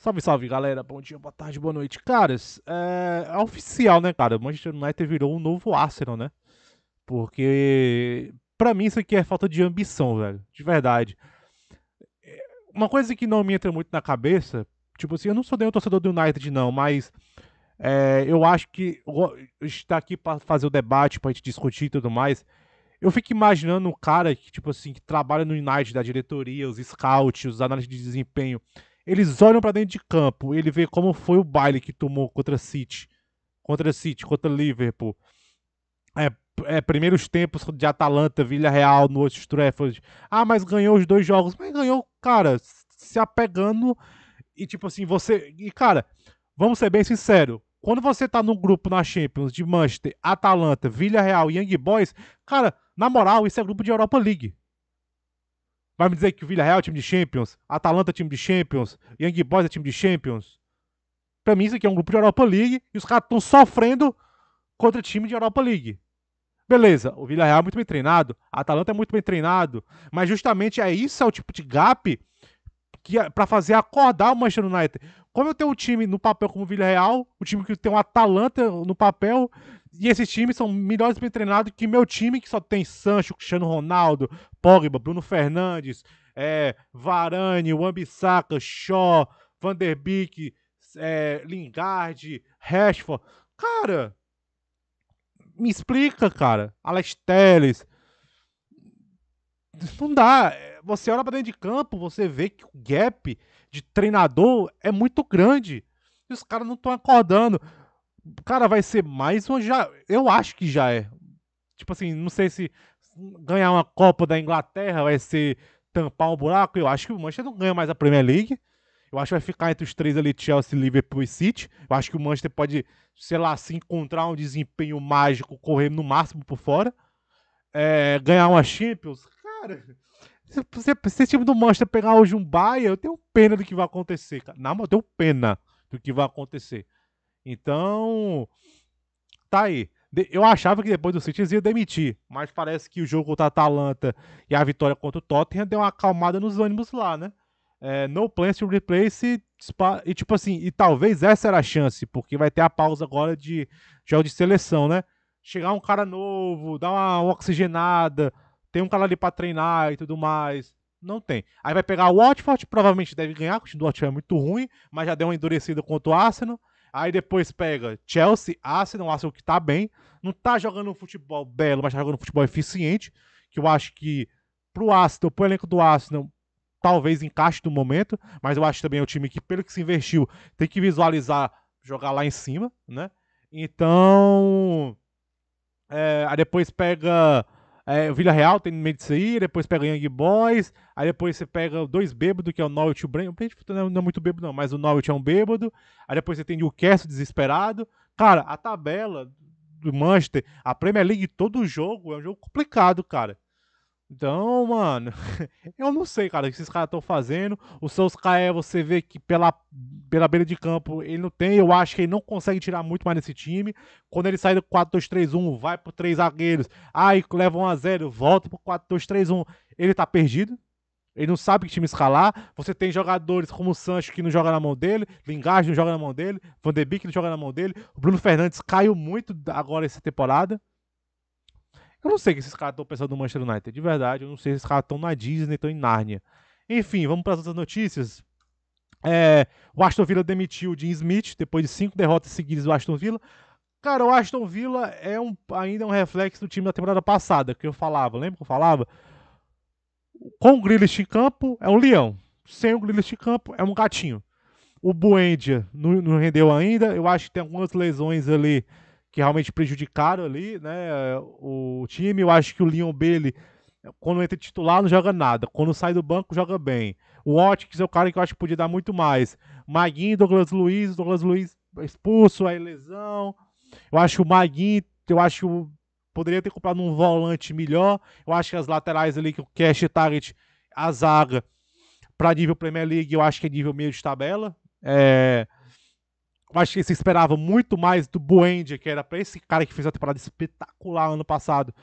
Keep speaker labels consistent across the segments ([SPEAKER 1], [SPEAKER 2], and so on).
[SPEAKER 1] Salve, salve, galera. Bom dia, boa tarde, boa noite. Caras, é, é oficial, né, cara? O Manchester United virou um novo Arsenal, né? Porque para mim isso aqui é falta de ambição, velho. De verdade. É, uma coisa que não me entra muito na cabeça, tipo assim, eu não sou nenhum torcedor do United, não, mas é, eu acho que está aqui para fazer o debate, pra gente discutir e tudo mais. Eu fico imaginando um cara que, tipo assim, que trabalha no United, da diretoria, os scouts, os análises de desempenho eles olham para dentro de campo, ele vê como foi o baile que tomou contra City, contra City, contra Liverpool. É, é, primeiros tempos de Atalanta, Villarreal, no outro Trafford. Ah, mas ganhou os dois jogos. Mas ganhou, cara, se apegando e tipo assim, você... E cara, vamos ser bem sinceros. Quando você tá num grupo na Champions de Manchester, Atalanta, Villarreal e Young Boys, cara, na moral, isso é grupo de Europa League. Vai me dizer que o Villarreal é time de Champions, Atalanta é time de Champions, Young Boys é time de Champions? Pra mim isso aqui é um grupo de Europa League e os caras estão sofrendo contra time de Europa League. Beleza, o Villarreal é muito bem treinado, a Atalanta é muito bem treinado, mas justamente é isso é o tipo de gap que é para fazer acordar o Manchester United. Como eu tenho um time no papel como o Villarreal, o um time que tem o um Atalanta no papel e esses times são melhores bem treinados que meu time, que só tem Sancho, Cristiano Ronaldo, Pogba, Bruno Fernandes, é, Varane, Wambissaka, Shaw, Van der Beek, é, Lingard, Rashford. Cara, me explica, cara. Alex Telles. Não dá. Você olha pra dentro de campo, você vê que o gap de treinador é muito grande. E os caras não estão acordando cara, vai ser mais um já, eu acho que já é. Tipo assim, não sei se ganhar uma Copa da Inglaterra vai ser tampar um buraco, eu acho que o Manchester não ganha mais a Premier League. Eu acho que vai ficar entre os três ali, Chelsea, Liverpool e City. Eu acho que o Manchester pode, sei lá, se encontrar um desempenho mágico, correr no máximo por fora. É, ganhar uma Champions. Cara, se, esse time do Manchester pegar hoje um Bayern, eu tenho pena do que vai acontecer, cara. não eu tenho pena do que vai acontecer. Então, tá aí. Eu achava que depois do City ia demitir, mas parece que o jogo contra a Atalanta e a vitória contra o Tottenham deu uma acalmada nos ânimos lá, né? É, no plans to replace e tipo assim, e talvez essa era a chance, porque vai ter a pausa agora de jogo de seleção, né? Chegar um cara novo, dar uma, oxigenada, tem um cara ali para treinar e tudo mais. Não tem. Aí vai pegar o Watford, provavelmente deve ganhar, porque o Watford é muito ruim, mas já deu uma endurecida contra o Arsenal. Aí depois pega Chelsea, Arsenal, Arsenal que tá bem, não tá jogando um futebol belo, mas tá jogando um futebol eficiente, que eu acho que pro Arsenal, pro elenco do Arsenal, talvez encaixe no momento, mas eu acho também é um time que, pelo que se investiu, tem que visualizar jogar lá em cima, né? Então. É, aí depois pega é, Vila Real tem no meio disso aí, depois pega Young Boys, aí depois você pega dois bêbados, que é o Norwich e o Brent. O Brent não é muito bêbado, não, mas o Norwich é um bêbado. Aí depois você tem o Newcastle desesperado. Cara, a tabela do Manchester, a Premier League, todo jogo é um jogo complicado, cara. Então, mano, eu não sei, cara, o que esses caras estão fazendo. O Sousa Caé, você vê que pela, pela beira de campo ele não tem. Eu acho que ele não consegue tirar muito mais desse time. Quando ele sai do 4-2-3-1, vai pro 3 zagueiros, aí leva 1x0, volta pro 4-2-3-1. Ele tá perdido. Ele não sabe que time escalar. Você tem jogadores como o Sancho que não joga na mão dele, Lingard não joga na mão dele, Van de Beek não joga na mão dele. O Bruno Fernandes caiu muito agora essa temporada. Eu não sei o que esses caras estão pensando no Manchester United, de verdade. Eu não sei se esses caras estão na Disney, estão em Nárnia. Enfim, vamos para as outras notícias. É, o Aston Villa demitiu o Jim Smith depois de cinco derrotas seguidas do Aston Villa. Cara, o Aston Villa é um, ainda é um reflexo do time da temporada passada, que eu falava, lembra que eu falava? Com o Grealish em campo, é um leão. Sem o Grealish em campo, é um gatinho. O Buendia não, não rendeu ainda. Eu acho que tem algumas lesões ali que realmente prejudicaram ali, né, o time. Eu acho que o Leon Bailey, quando entra titular, não joga nada. Quando sai do banco, joga bem. O Otkins é o cara que eu acho que podia dar muito mais. Maguinho, Douglas Luiz, Douglas Luiz expulso, aí lesão. Eu acho o Maguinho, eu acho que poderia ter comprado um volante melhor. Eu acho que as laterais ali, que o Cash Target, a zaga, para nível Premier League, eu acho que é nível meio de tabela. É eu acho que se esperava muito mais do Buendia que era para esse cara que fez a temporada espetacular ano passado,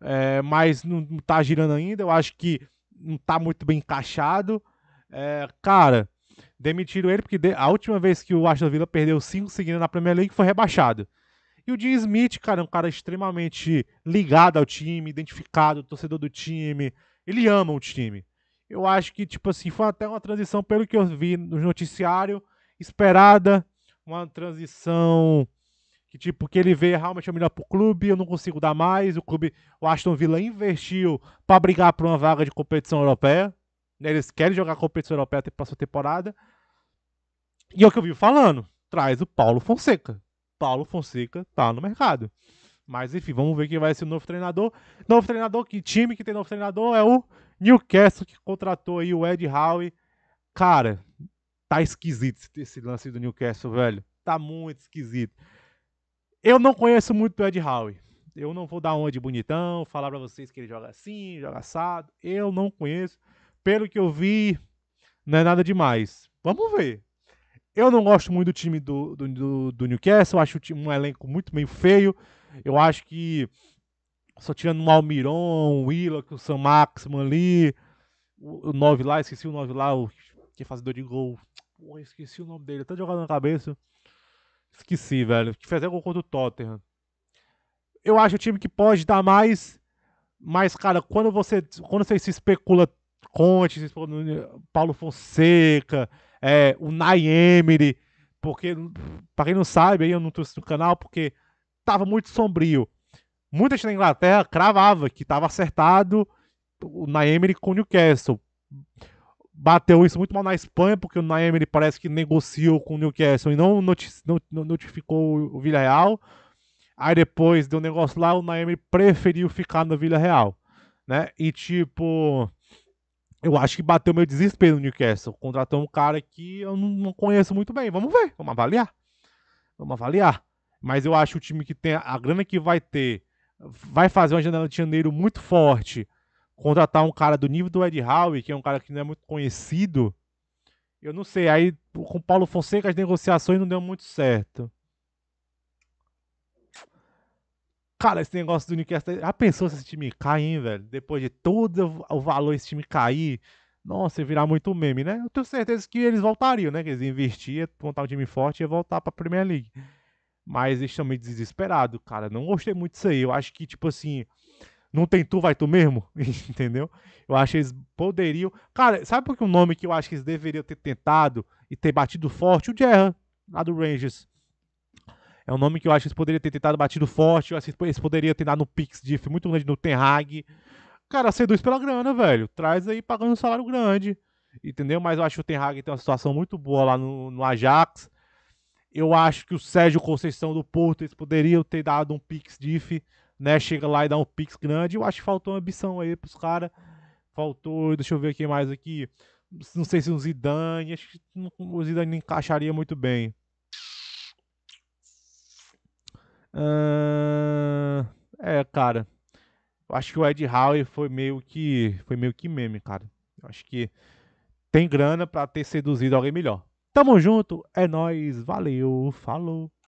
[SPEAKER 1] é, mas não, não tá girando ainda. Eu acho que não tá muito bem encaixado. É, cara, demitiram ele porque a última vez que o Aston Villa perdeu cinco seguidas na Premier League foi rebaixado. E o Dean Smith, cara, é um cara extremamente ligado ao time, identificado, torcedor do time. Ele ama o time. Eu acho que, tipo assim, foi até uma transição, pelo que eu vi no noticiário, esperada uma transição que tipo que ele vê realmente é melhor pro clube, eu não consigo dar mais, o clube, o Aston Villa investiu para brigar por uma vaga de competição europeia, né, eles querem jogar competição europeia até próxima temporada. E é o que eu vi falando, traz o Paulo Fonseca. Paulo Fonseca tá no mercado. Mas enfim, vamos ver quem vai ser o novo treinador. Novo treinador, que time que tem novo treinador é o Newcastle que contratou aí o Ed Howe. Cara, tá esquisito esse lance do Newcastle, velho. Tá muito esquisito. Eu não conheço muito o Ed Howe. Eu não vou dar onde bonitão, falar para vocês que ele joga assim, joga assado. Eu não conheço. Pelo que eu vi, não é nada demais. Vamos ver. Eu não gosto muito do time do, do, do, do Newcastle. Eu acho o time, um elenco muito meio feio. Eu acho que só tirando o Almiron, o Willock, o Sam Maxman ali, o 9 lá, esqueci o 9 lá, o que é fazedor de gol, Porra, esqueci o nome dele. Tá jogado na cabeça. Esqueci, velho. Que fez gol contra o Tottenham. Eu acho o time que pode dar mais. Mas, cara, quando você, quando você se especula Conte, se especula Paulo Fonseca, é, o Naemiri, porque, pra quem não sabe, aí eu não trouxe no canal, porque tava muito sombrio. Muita gente na Inglaterra cravava que tava acertado o Naemiri com o Newcastle bateu isso muito mal na Espanha, porque o Naem ele parece que negociou com o Newcastle e não, notificou o Villarreal. Aí depois deu um negócio lá, o Naem preferiu ficar no Villarreal, né? E tipo, eu acho que bateu meu desespero no Newcastle. Contratou um cara que eu não conheço muito bem. Vamos ver, vamos avaliar. Vamos avaliar. Mas eu acho o time que tem a grana que vai ter, vai fazer uma janela de janeiro muito forte contratar um cara do nível do Ed Howe, que é um cara que não é muito conhecido, eu não sei. Aí com o Paulo Fonseca as negociações não deu muito certo. Cara, esse negócio do Newcastle. Já pensou se esse time cair, hein, velho? Depois de todo o valor esse time cair. Nossa, virar muito meme, né? Eu tenho certeza que eles voltariam, né? Que eles investiam, montar um time forte e ia voltar pra Premier League. Mas eles estão meio desesperados, cara. Não gostei muito disso aí. Eu acho que, tipo assim, não tem tu, vai tu mesmo, entendeu? Eu acho que eles poderiam. Cara, sabe por que o nome que eu acho que eles deveriam ter tentado e ter batido forte? O Gerra, lá do Rangers. É um nome que eu acho que eles poderiam ter tentado batido forte. Eu acho que eles poderiam ter dado no Pix Diff muito grande no Ten Hag. Cara, seduz pela grana, velho. Traz aí pagando um salário grande. Entendeu? Mas eu acho que o Ten Hag tem uma situação muito boa lá no, no Ajax. Eu acho que o Sérgio Conceição do Porto, eles poderiam ter dado um Pix Diff né? Chega lá e dá um pix grande. Eu acho que faltou ambição aí pros caras. Faltou, deixa eu ver aqui mais aqui. Não sei se um Zidane, acho que o Zidane encaixaria muito bem. Uh, é, cara. Eu acho que o Ed Howe foi meio que foi meio que meme, cara. Eu acho que tem grana para ter seduzido alguém melhor. Tamo junto, é nós, valeu, falou.